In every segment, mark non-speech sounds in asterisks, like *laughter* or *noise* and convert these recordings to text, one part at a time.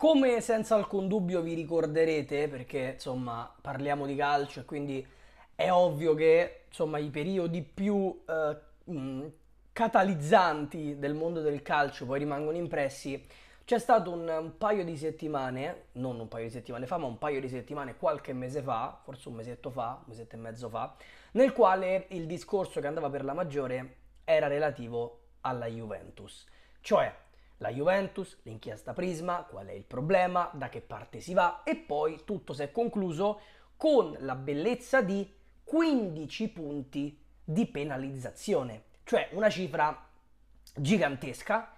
Come senza alcun dubbio vi ricorderete, perché insomma parliamo di calcio e quindi è ovvio che insomma, i periodi più eh, mh, mm, catalizzanti del mondo del calcio poi rimangono impressi, c'è stato un, un, paio di settimane, non un paio di settimane fa, ma un paio di settimane, qualche mese fa, forse un mesetto fa, un mesetto e mezzo fa, nel quale il discorso che andava per la maggiore era relativo alla Juventus. Cioè, la Juventus, l'inchiesta Prisma, qual è il problema, da che parte si va e poi tutto si è concluso con la bellezza di 15 punti di penalizzazione, cioè una cifra gigantesca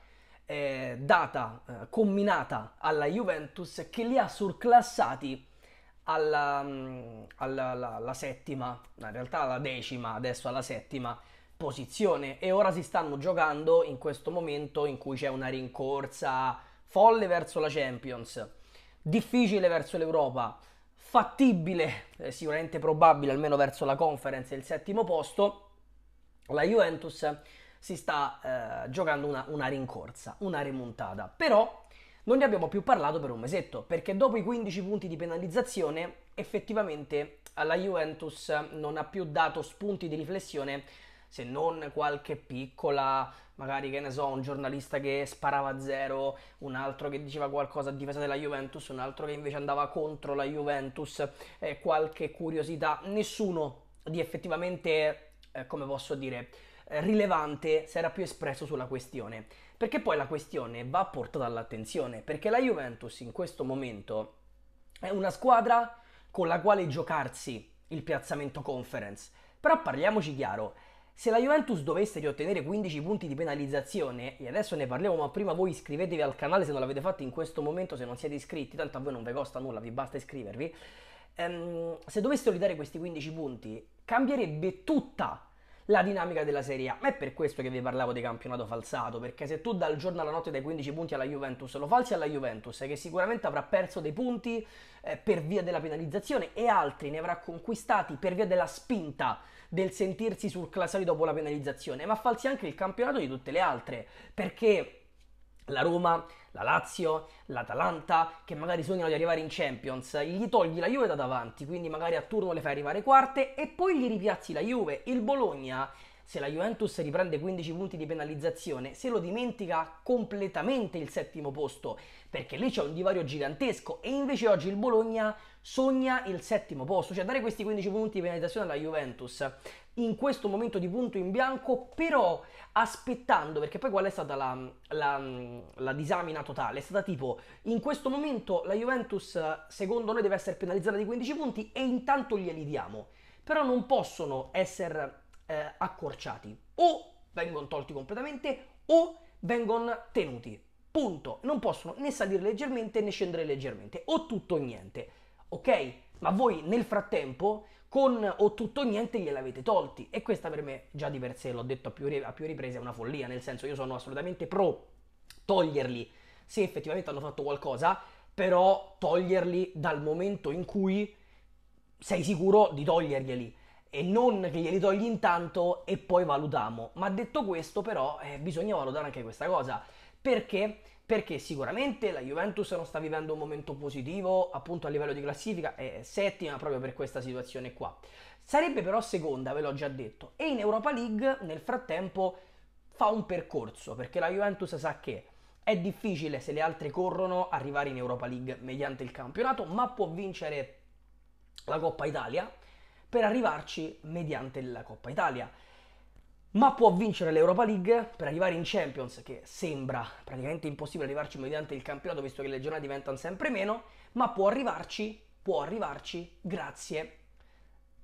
eh, data, eh, combinata alla Juventus che li ha surclassati alla, mm, alla, alla, alla settima, in realtà alla decima, adesso alla settima posizione e ora si stanno giocando in questo momento in cui c'è una rincorsa folle verso la Champions, difficile verso l'Europa, fattibile, eh, sicuramente probabile almeno verso la Conference e il settimo posto, la Juventus si sta eh, giocando una, una rincorsa, una rimontata. Però non ne abbiamo più parlato per un mesetto, perché dopo i 15 punti di penalizzazione effettivamente la Juventus non ha più dato spunti di riflessione se non qualche piccola, magari che ne so, un giornalista che sparava a zero, un altro che diceva qualcosa a difesa della Juventus, un altro che invece andava contro la Juventus, eh, qualche curiosità, nessuno di effettivamente, eh, come posso dire, eh, rilevante si era più espresso sulla questione. Perché poi la questione va portata all'attenzione, perché la Juventus in questo momento è una squadra con la quale giocarsi il piazzamento conference. Però parliamoci chiaro, se la Juventus dovesse riottenere 15 punti di penalizzazione, e adesso ne parliamo, ma prima voi iscrivetevi al canale se non l'avete fatto in questo momento, se non siete iscritti, tanto a voi non vi costa nulla, vi basta iscrivervi. Ehm, se dovessero ridare questi 15 punti, cambierebbe tutta la dinamica della Serie A. Ma è per questo che vi parlavo di campionato falsato, perché se tu dal giorno alla notte dai 15 punti alla Juventus, lo falsi alla Juventus, che sicuramente avrà perso dei punti eh, per via della penalizzazione e altri ne avrà conquistati per via della spinta del sentirsi sul classario dopo la penalizzazione, ma falsi anche il campionato di tutte le altre, perché la Roma la Lazio, l'Atalanta, che magari sognano di arrivare in Champions, gli togli la Juve da davanti, quindi magari a turno le fai arrivare quarte e poi gli ripiazzi la Juve, il Bologna se la Juventus riprende 15 punti di penalizzazione, se lo dimentica completamente il settimo posto, perché lì c'è un divario gigantesco e invece oggi il Bologna sogna il settimo posto, cioè dare questi 15 punti di penalizzazione alla Juventus in questo momento di punto in bianco, però aspettando, perché poi qual è stata la, la, la, disamina totale? È stata tipo, in questo momento la Juventus secondo noi deve essere penalizzata di 15 punti e intanto glieli diamo, però non possono essere eh, accorciati. O vengono tolti completamente o vengono tenuti. Punto. Non possono né salire leggermente né scendere leggermente. O tutto o niente. Ok? Ma voi nel frattempo con o tutto o niente gliel'avete tolti. E questa per me già di per sé, l'ho detto a più, a più riprese, è una follia. Nel senso io sono assolutamente pro toglierli se effettivamente hanno fatto qualcosa, però toglierli dal momento in cui sei sicuro di toglierglieli e non che glieli togli intanto e poi valutiamo. Ma detto questo però eh, bisogna valutare anche questa cosa. Perché? Perché sicuramente la Juventus non sta vivendo un momento positivo appunto a livello di classifica, è settima proprio per questa situazione qua. Sarebbe però seconda, ve l'ho già detto, e in Europa League nel frattempo fa un percorso, perché la Juventus sa che è difficile se le altre corrono arrivare in Europa League mediante il campionato, ma può vincere la Coppa Italia per arrivarci mediante la Coppa Italia. Ma può vincere l'Europa League per arrivare in Champions, che sembra praticamente impossibile arrivarci mediante il campionato, visto che le giornate diventano sempre meno, ma può arrivarci, può arrivarci grazie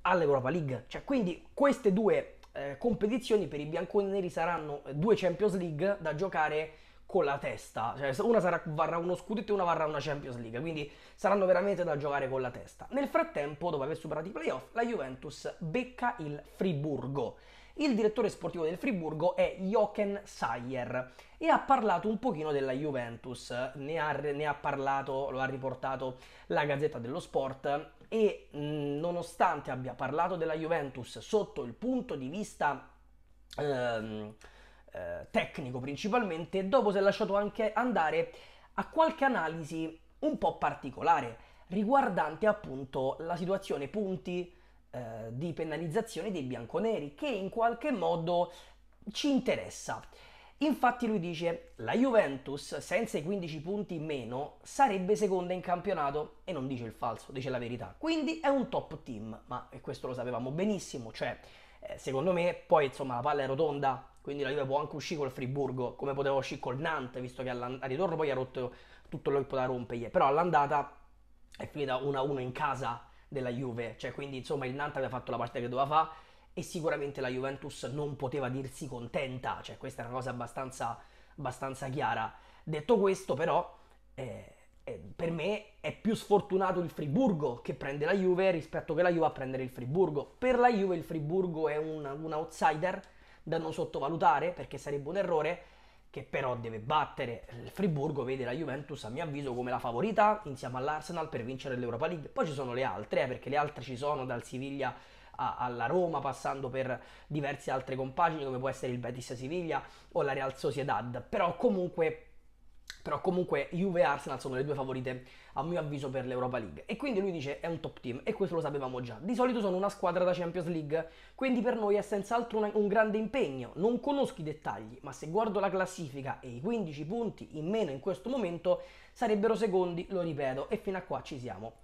all'Europa League. Cioè, quindi queste due eh, competizioni per i bianconeri saranno due Champions League da giocare con la testa, cioè una sarà, varrà uno scudetto e una varrà una Champions League, quindi saranno veramente da giocare con la testa. Nel frattempo, dopo aver superato i playoff, la Juventus becca il Friburgo. Il direttore sportivo del Friburgo è Jochen Sayer e ha parlato un pochino della Juventus, ne ha, ne ha parlato, lo ha riportato la Gazzetta dello Sport e mh, nonostante abbia parlato della Juventus sotto il punto di vista... Ehm, eh, tecnico principalmente, dopo si è lasciato anche andare a qualche analisi un po' particolare riguardante appunto la situazione punti eh, di penalizzazione dei bianconeri che in qualche modo ci interessa. Infatti lui dice la Juventus senza i 15 punti in meno sarebbe seconda in campionato e non dice il falso, dice la verità. Quindi è un top team, ma questo lo sapevamo benissimo, cioè eh, secondo me poi insomma la palla è rotonda, quindi la Juve può anche uscire col Friburgo, come poteva uscire col Nantes, visto che al ritorno poi ha rotto tutto l'olio da rompergli, però all'andata è finita 1-1 in casa della Juve, cioè quindi insomma il Nantes aveva fatto la partita che doveva fare e sicuramente la Juventus non poteva dirsi contenta, cioè questa è una cosa abbastanza, abbastanza chiara. Detto questo però... Eh, eh, per me è più sfortunato il Friburgo che prende la Juve rispetto che la Juve a prendere il Friburgo. Per la Juve il Friburgo è un, un outsider da non sottovalutare perché sarebbe un errore che però deve battere il Friburgo, vede la Juventus a mio avviso come la favorita insieme all'Arsenal per vincere l'Europa League. Poi ci sono le altre, eh, perché le altre ci sono dal Siviglia a, alla Roma, passando per diverse altre compagini come può essere il Betis Siviglia o la Real Sociedad, però comunque però comunque Juve e Arsenal sono le due favorite a mio avviso per l'Europa League e quindi lui dice è un top team e questo lo sapevamo già di solito sono una squadra da Champions League quindi per noi è senz'altro un, un grande impegno non conosco i dettagli ma se guardo la classifica e i 15 punti in meno in questo momento sarebbero secondi lo ripeto e fino a qua ci siamo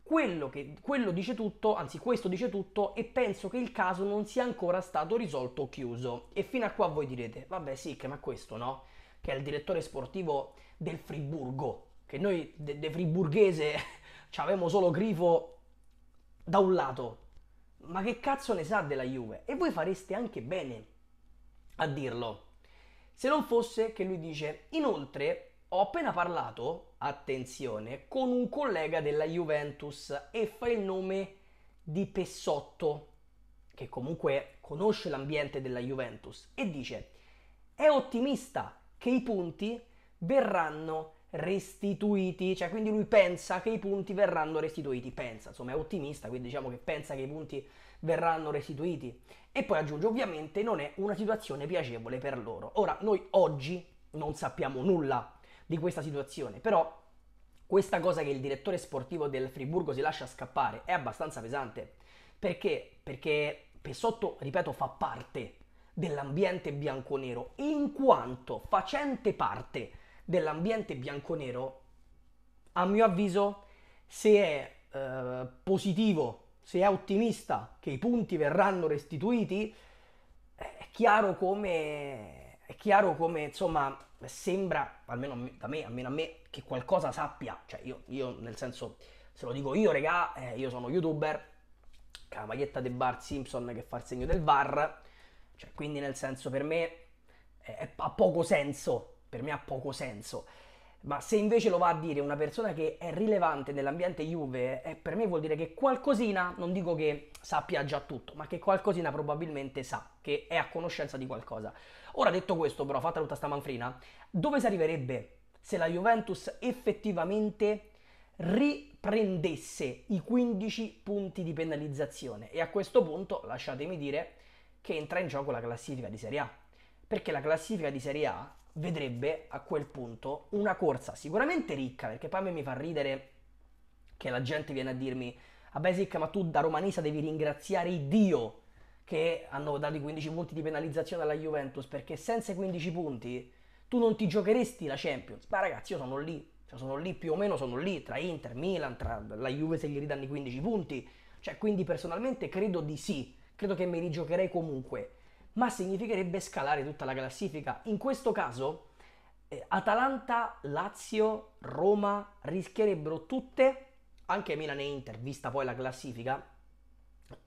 quello, che, quello dice tutto, anzi questo dice tutto e penso che il caso non sia ancora stato risolto o chiuso. E fino a qua voi direte, vabbè sì, ma questo no? Che è il direttore sportivo del Friburgo, che noi del de friburghese *laughs* avevamo solo Grifo da un lato, ma che cazzo ne sa della Juve? E voi fareste anche bene a dirlo. Se non fosse che lui dice, inoltre ho appena parlato, attenzione, con un collega della Juventus e fa il nome di Pessotto, che comunque conosce l'ambiente della Juventus, e dice, è ottimista che i punti verranno restituiti, cioè quindi lui pensa che i punti verranno restituiti, pensa, insomma è ottimista, quindi diciamo che pensa che i punti verranno restituiti. E poi aggiunge, ovviamente non è una situazione piacevole per loro. Ora, noi oggi non sappiamo nulla di questa situazione, però questa cosa che il direttore sportivo del Friburgo si lascia scappare è abbastanza pesante. Perché? Perché Pesotto, ripeto, fa parte dell'ambiente bianconero, in quanto facente parte dell'ambiente bianco-nero, a mio avviso, se è eh, positivo, se è ottimista che i punti verranno restituiti, eh, è chiaro come, è chiaro come insomma, sembra, almeno da me, almeno a me, che qualcosa sappia. Cioè, io, io nel senso, se lo dico io, regà, eh, io sono youtuber, la maglietta di Bart Simpson che fa il segno del VAR, cioè, quindi nel senso, per me, eh, ha poco senso per me ha poco senso. Ma se invece lo va a dire una persona che è rilevante nell'ambiente Juve, eh, per me vuol dire che qualcosina, non dico che sappia già tutto, ma che qualcosina probabilmente sa, che è a conoscenza di qualcosa. Ora detto questo, però, fatta tutta sta manfrina, dove si arriverebbe se la Juventus effettivamente riprendesse i 15 punti di penalizzazione? E a questo punto, lasciatemi dire, che entra in gioco la classifica di Serie A. Perché la classifica di Serie A vedrebbe a quel punto una corsa sicuramente ricca, perché poi a me mi fa ridere che la gente viene a dirmi, a Basic, ma tu da romanista devi ringraziare Dio che hanno dato i 15 punti di penalizzazione alla Juventus, perché senza i 15 punti tu non ti giocheresti la Champions. Ma ragazzi, io sono lì, cioè, sono lì più o meno, sono lì tra Inter, Milan, tra la Juve se gli ridanno i 15 punti. Cioè, quindi personalmente credo di sì, credo che me li giocherei comunque ma significherebbe scalare tutta la classifica. In questo caso eh, Atalanta, Lazio, Roma rischierebbero tutte, anche Milan e Inter, vista poi la classifica,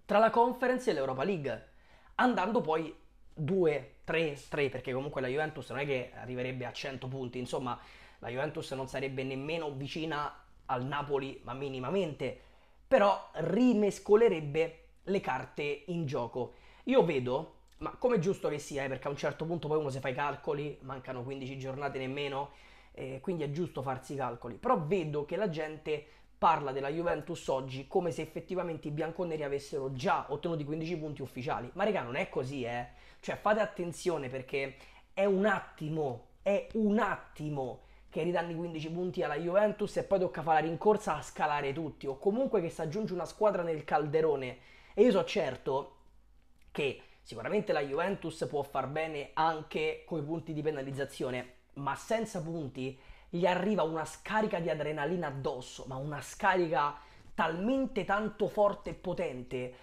tra la Conference e l'Europa League, andando poi 2, 3, 3, perché comunque la Juventus non è che arriverebbe a 100 punti, insomma la Juventus non sarebbe nemmeno vicina al Napoli, ma minimamente, però rimescolerebbe le carte in gioco. Io vedo ma come giusto che sia, eh, perché a un certo punto poi uno se fa i calcoli, mancano 15 giornate nemmeno, eh, quindi è giusto farsi i calcoli, però vedo che la gente parla della Juventus oggi come se effettivamente i bianconeri avessero già ottenuto i 15 punti ufficiali, ma raga non è così, eh, cioè fate attenzione perché è un attimo, è un attimo che ridanno i 15 punti alla Juventus e poi tocca fare la rincorsa a scalare tutti o comunque che si aggiunge una squadra nel calderone e io so certo che Sicuramente la Juventus può far bene anche con i punti di penalizzazione, ma senza punti gli arriva una scarica di adrenalina addosso, ma una scarica talmente tanto forte e potente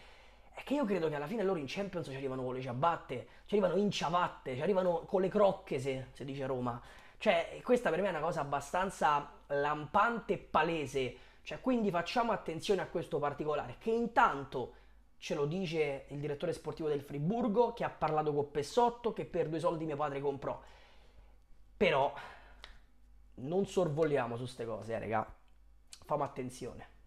è che io credo che alla fine loro in Champions ci arrivano con le ciabatte, ci arrivano in ciabatte, ci arrivano con le crocche se, se dice Roma. Cioè, questa per me è una cosa abbastanza lampante e palese. Cioè, quindi facciamo attenzione a questo particolare, che intanto ce lo dice il direttore sportivo del Friburgo che ha parlato con Pessotto che per due soldi mio padre comprò. Però non sorvoliamo su queste cose, eh, raga. Famo attenzione.